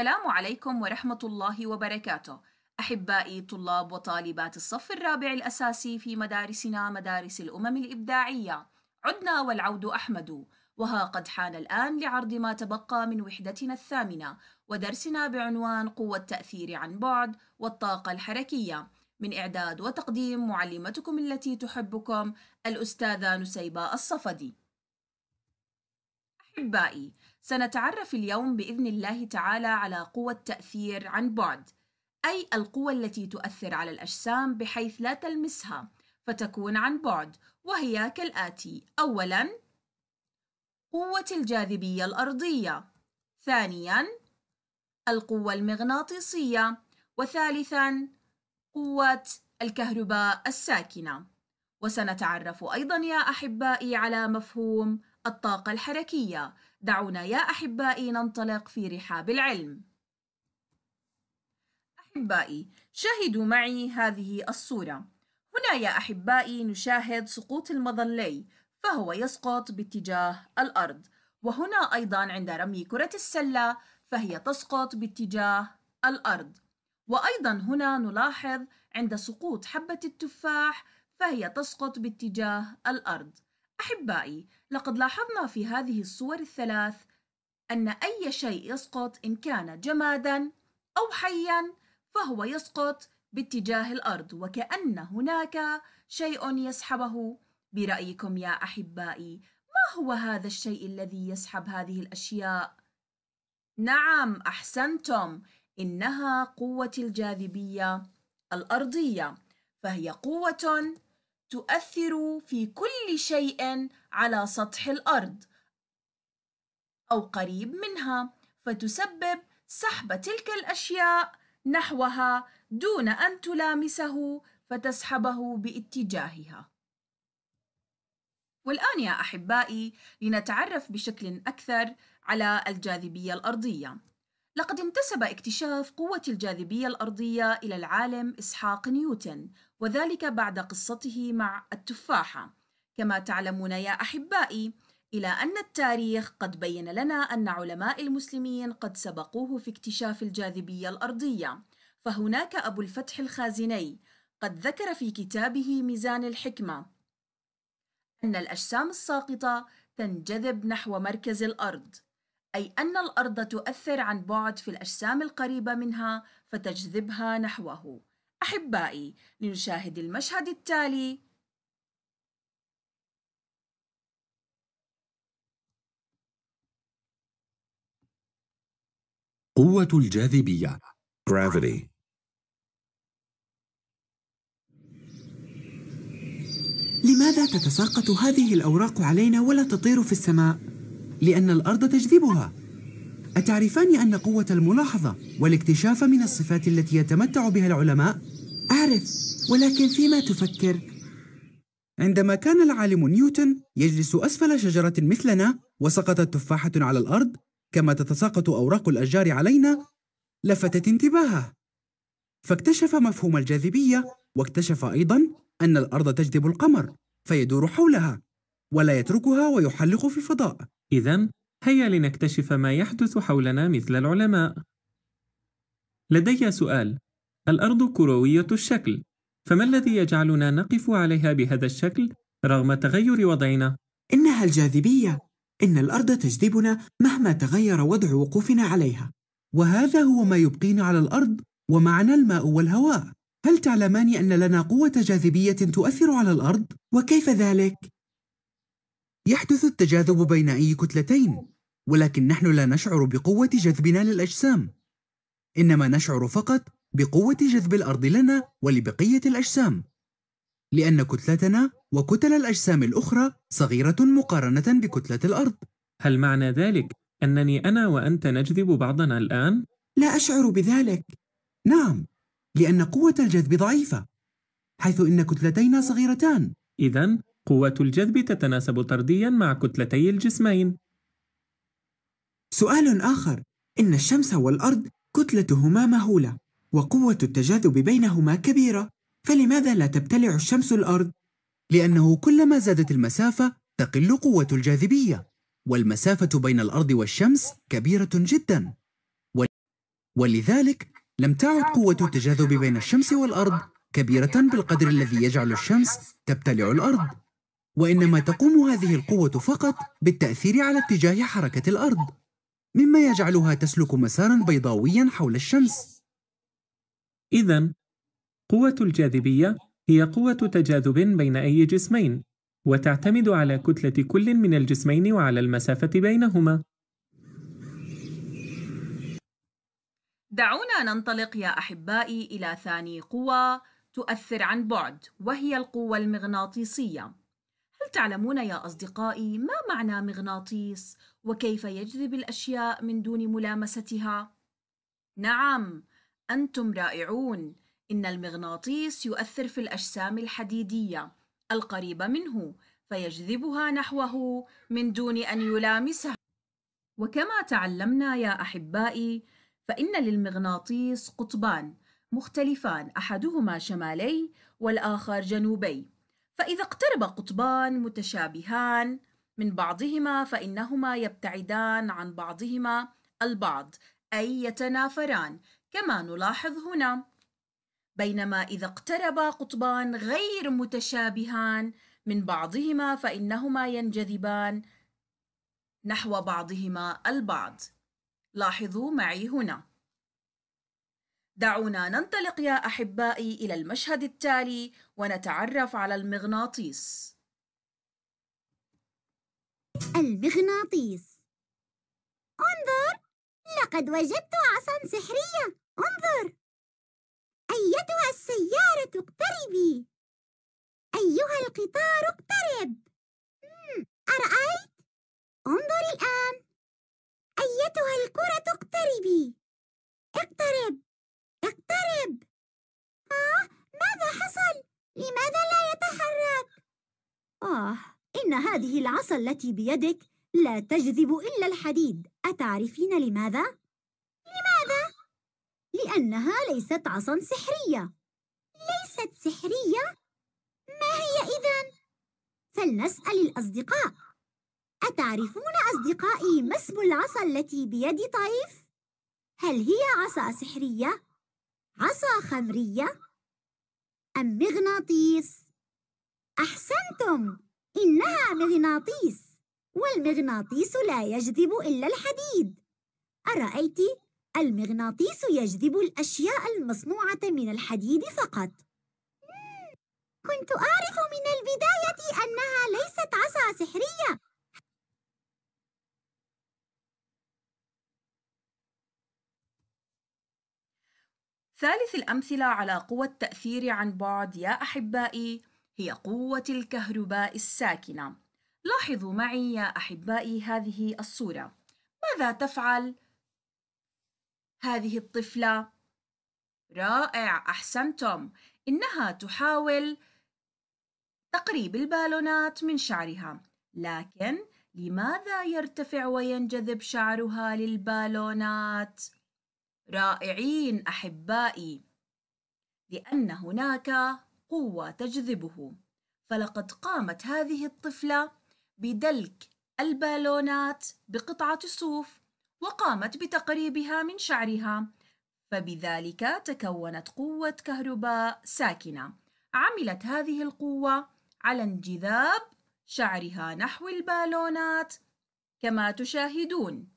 السلام عليكم ورحمة الله وبركاته أحبائي طلاب وطالبات الصف الرابع الأساسي في مدارسنا مدارس الأمم الإبداعية عدنا والعود أحمد وها قد حان الآن لعرض ما تبقى من وحدتنا الثامنة ودرسنا بعنوان قوة التأثير عن بعد والطاقة الحركية من إعداد وتقديم معلمتكم التي تحبكم الأستاذة نسيبة الصفدي أحبائي سنتعرف اليوم باذن الله تعالى على قوى التاثير عن بعد اي القوى التي تؤثر على الاجسام بحيث لا تلمسها فتكون عن بعد وهي كالاتي اولا قوه الجاذبيه الارضيه ثانيا القوه المغناطيسيه وثالثا قوه الكهرباء الساكنه وسنتعرف ايضا يا احبائي على مفهوم الطاقه الحركيه دعونا يا أحبائي ننطلق في رحاب العلم أحبائي شاهدوا معي هذه الصورة هنا يا أحبائي نشاهد سقوط المظلي فهو يسقط باتجاه الأرض وهنا أيضا عند رمي كرة السلة فهي تسقط باتجاه الأرض وأيضا هنا نلاحظ عند سقوط حبة التفاح فهي تسقط باتجاه الأرض أحبائي، لقد لاحظنا في هذه الصور الثلاث أن أي شيء يسقط إن كان جمادًا أو حيًا فهو يسقط باتجاه الأرض وكأن هناك شيء يسحبه برأيكم يا أحبائي ما هو هذا الشيء الذي يسحب هذه الأشياء؟ نعم أحسنتم إنها قوة الجاذبية الأرضية فهي قوة تؤثر في كل شيء على سطح الأرض أو قريب منها فتسبب سحب تلك الأشياء نحوها دون أن تلامسه فتسحبه باتجاهها. والآن يا أحبائي لنتعرف بشكل أكثر على الجاذبية الأرضية. لقد انتسب اكتشاف قوة الجاذبية الأرضية إلى العالم إسحاق نيوتن، وذلك بعد قصته مع التفاحة كما تعلمون يا أحبائي إلى أن التاريخ قد بين لنا أن علماء المسلمين قد سبقوه في اكتشاف الجاذبية الأرضية فهناك أبو الفتح الخازني قد ذكر في كتابه ميزان الحكمة أن الأجسام الساقطة تنجذب نحو مركز الأرض أي أن الأرض تؤثر عن بعد في الأجسام القريبة منها فتجذبها نحوه أحبائي لنشاهد المشهد التالي قوة الجاذبية Gravity لماذا تتساقط هذه الأوراق علينا ولا تطير في السماء؟ لأن الأرض تجذبها أتعرفان أن قوة الملاحظة والاكتشاف من الصفات التي يتمتع بها العلماء أعرف ولكن فيما تفكر؟ عندما كان العالم نيوتن يجلس أسفل شجرة مثلنا وسقطت تفاحة على الأرض كما تتساقط أوراق الأشجار علينا لفتت انتباهه فاكتشف مفهوم الجاذبية واكتشف أيضا أن الأرض تجذب القمر فيدور حولها ولا يتركها ويحلق في الفضاء إذا هيا لنكتشف ما يحدث حولنا مثل العلماء لدي سؤال الأرض كروية الشكل، فما الذي يجعلنا نقف عليها بهذا الشكل رغم تغير وضعنا؟ إنها الجاذبية، إن الأرض تجذبنا مهما تغير وضع وقوفنا عليها. وهذا هو ما يبقينا على الأرض ومعنا الماء والهواء. هل تعلمان أن لنا قوة جاذبية تؤثر على الأرض؟ وكيف ذلك؟ يحدث التجاذب بين أي كتلتين، ولكن نحن لا نشعر بقوة جذبنا للأجسام، إنما نشعر فقط بقوة جذب الأرض لنا ولبقية الأجسام لأن كتلتنا وكتل الأجسام الأخرى صغيرة مقارنة بكتلة الأرض هل معنى ذلك أنني أنا وأنت نجذب بعضنا الآن؟ لا أشعر بذلك نعم لأن قوة الجذب ضعيفة حيث إن كتلتينا صغيرتان إذا قوة الجذب تتناسب طرديا مع كتلتي الجسمين سؤال آخر إن الشمس والأرض كتلتهما مهولة وقوة التجاذب بينهما كبيرة فلماذا لا تبتلع الشمس الأرض؟ لأنه كلما زادت المسافة تقل قوة الجاذبية والمسافة بين الأرض والشمس كبيرة جدا ولذلك لم تعد قوة التجاذب بين الشمس والأرض كبيرة بالقدر الذي يجعل الشمس تبتلع الأرض وإنما تقوم هذه القوة فقط بالتأثير على اتجاه حركة الأرض مما يجعلها تسلك مسارا بيضاويا حول الشمس إذا قوة الجاذبية هي قوة تجاذب بين أي جسمين، وتعتمد على كتلة كل من الجسمين وعلى المسافة بينهما. دعونا ننطلق يا أحبائي إلى ثاني قوة تؤثر عن بعد، وهي القوة المغناطيسية. هل تعلمون يا أصدقائي ما معنى مغناطيس وكيف يجذب الأشياء من دون ملامستها؟ نعم، أنتم رائعون إن المغناطيس يؤثر في الأجسام الحديدية القريبة منه فيجذبها نحوه من دون أن يلامسها وكما تعلمنا يا أحبائي فإن للمغناطيس قطبان مختلفان أحدهما شمالي والآخر جنوبي فإذا اقترب قطبان متشابهان من بعضهما فإنهما يبتعدان عن بعضهما البعض أي يتنافران كما نلاحظ هنا بينما إذا اقترب قطبان غير متشابهان من بعضهما فإنهما ينجذبان نحو بعضهما البعض لاحظوا معي هنا دعونا ننطلق يا أحبائي إلى المشهد التالي ونتعرف على المغناطيس المغناطيس لقد وجدت عصا سحرية انظر أيتها السيارة اقتربي أيها القطار اقترب أرأيت؟ انظر الآن أيتها الكرة اقتربي اقترب اقترب آه ماذا حصل؟ لماذا لا يتحرك؟ آه إن هذه العصا التي بيدك لا تجذب إلا الحديد أتعرفين لماذا؟ لماذا؟ لأنها ليست عصا سحرية ليست سحرية؟ ما هي إذن؟ فلنسأل الأصدقاء أتعرفون أصدقائي ما اسم العصا التي بيد طيف؟ هل هي عصا سحرية؟ عصا خمرية؟ أم مغناطيس؟ أحسنتم! إنها مغناطيس والمغناطيس لا يجذب إلا الحديد أرأيت؟ المغناطيس يجذب الأشياء المصنوعة من الحديد فقط كنت أعرف من البداية أنها ليست عصا سحرية ثالث الأمثلة على قوى التأثير عن بعد يا أحبائي هي قوة الكهرباء الساكنة لاحظوا معي يا أحبائي هذه الصورة ماذا تفعل هذه الطفلة؟ رائع أحسنتم إنها تحاول تقريب البالونات من شعرها لكن لماذا يرتفع وينجذب شعرها للبالونات؟ رائعين أحبائي لأن هناك قوة تجذبه فلقد قامت هذه الطفلة بدلك البالونات بقطعة صوف وقامت بتقريبها من شعرها فبذلك تكونت قوة كهرباء ساكنة عملت هذه القوة على انجذاب شعرها نحو البالونات كما تشاهدون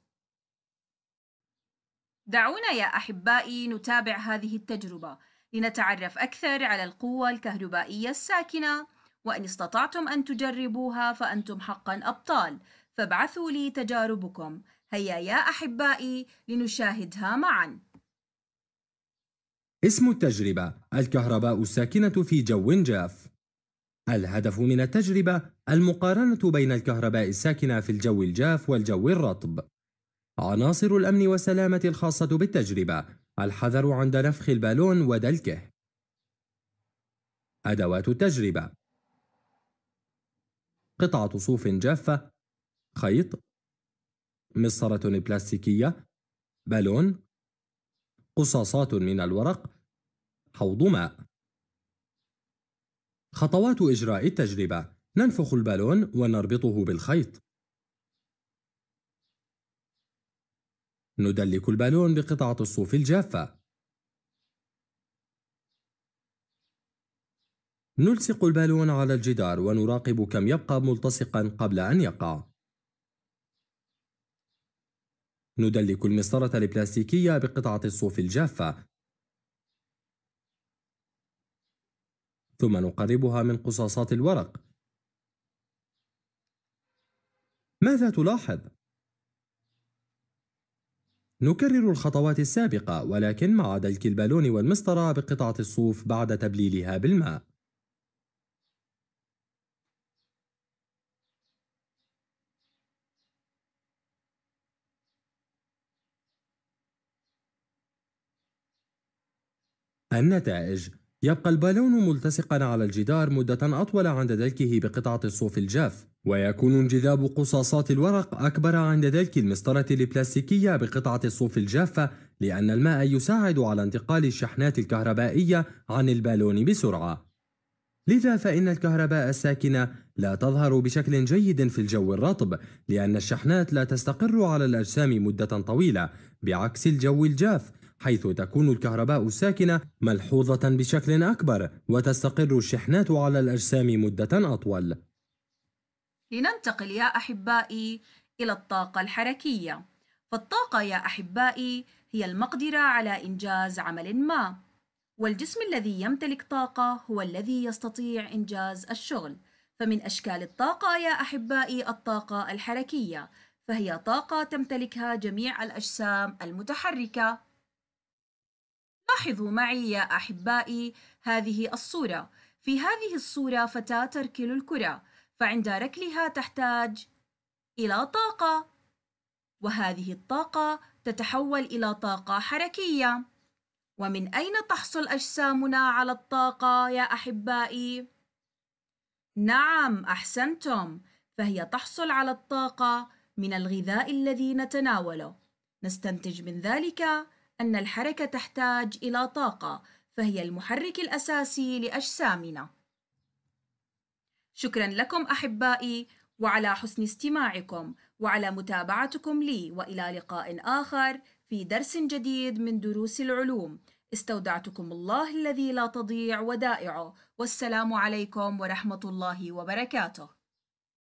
دعونا يا أحبائي نتابع هذه التجربة لنتعرف أكثر على القوة الكهربائية الساكنة وإن استطعتم أن تجربوها فأنتم حقا أبطال فابعثوا لي تجاربكم هيا يا أحبائي لنشاهدها معا اسم التجربة الكهرباء الساكنة في جو جاف الهدف من التجربة المقارنة بين الكهرباء الساكنة في الجو الجاف والجو الرطب عناصر الأمن والسلامة الخاصة بالتجربة الحذر عند نفخ البالون ودلكه أدوات التجربة قطعة صوف جافة خيط مصرة بلاستيكية بالون قصاصات من الورق حوض ماء خطوات إجراء التجربة ننفخ البالون ونربطه بالخيط ندلك البالون بقطعة الصوف الجافة نلصق البالون على الجدار ونراقب كم يبقى ملتصقا قبل أن يقع ندلك المسطرة البلاستيكية بقطعة الصوف الجافة ثم نقربها من قصاصات الورق ماذا تلاحظ؟ نكرر الخطوات السابقة ولكن مع دلك البالون والمسطرة بقطعة الصوف بعد تبليلها بالماء النتائج يبقى البالون ملتصقا على الجدار مدة أطول عند دلكه بقطعة الصوف الجاف ويكون انجذاب قصاصات الورق أكبر عند دلك المسطرة البلاستيكية بقطعة الصوف الجافة لأن الماء يساعد على انتقال الشحنات الكهربائية عن البالون بسرعة لذا فإن الكهرباء الساكنة لا تظهر بشكل جيد في الجو الرطب لأن الشحنات لا تستقر على الأجسام مدة طويلة بعكس الجو الجاف حيث تكون الكهرباء الساكنة ملحوظة بشكل أكبر وتستقر الشحنات على الأجسام مدة أطول لننتقل يا أحبائي إلى الطاقة الحركية فالطاقة يا أحبائي هي المقدرة على إنجاز عمل ما والجسم الذي يمتلك طاقة هو الذي يستطيع إنجاز الشغل فمن أشكال الطاقة يا أحبائي الطاقة الحركية فهي طاقة تمتلكها جميع الأجسام المتحركة لاحظوا معي يا أحبائي هذه الصورة في هذه الصورة فتاة تركل الكرة فعند ركلها تحتاج إلى طاقة وهذه الطاقة تتحول إلى طاقة حركية ومن أين تحصل أجسامنا على الطاقة يا أحبائي؟ نعم أحسنتم فهي تحصل على الطاقة من الغذاء الذي نتناوله نستنتج من ذلك أن الحركة تحتاج إلى طاقة فهي المحرك الأساسي لأجسامنا شكرا لكم أحبائي وعلى حسن استماعكم وعلى متابعتكم لي والى لقاء اخر في درس جديد من دروس العلوم استودعتكم الله الذي لا تضيع ودائعه والسلام عليكم ورحمه الله وبركاته